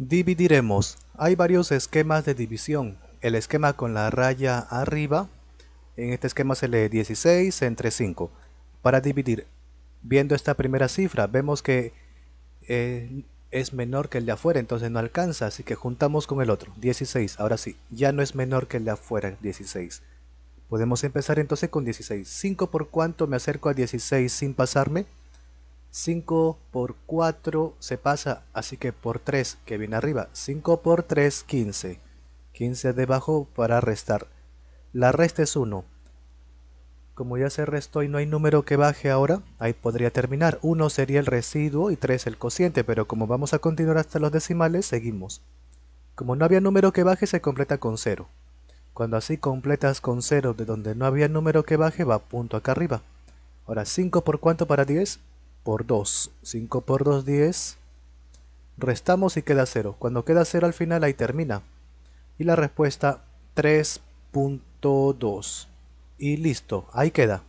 Dividiremos. Hay varios esquemas de división. El esquema con la raya arriba. En este esquema se lee 16 entre 5. Para dividir, viendo esta primera cifra, vemos que eh, es menor que el de afuera, entonces no alcanza, así que juntamos con el otro, 16. Ahora sí, ya no es menor que el de afuera, 16. Podemos empezar entonces con 16. 5 por cuánto me acerco a 16 sin pasarme. 5 por 4 se pasa, así que por 3 que viene arriba. 5 por 3, 15. 15 debajo para restar. La resta es 1. Como ya se restó y no hay número que baje ahora, ahí podría terminar. 1 sería el residuo y 3 el cociente, pero como vamos a continuar hasta los decimales, seguimos. Como no había número que baje, se completa con 0. Cuando así completas con 0 de donde no había número que baje, va punto acá arriba. Ahora, 5 por cuánto para 10? 2. 5 por 2, 10. Restamos y queda 0. Cuando queda 0 al final, ahí termina. Y la respuesta 3.2. Y listo, ahí queda.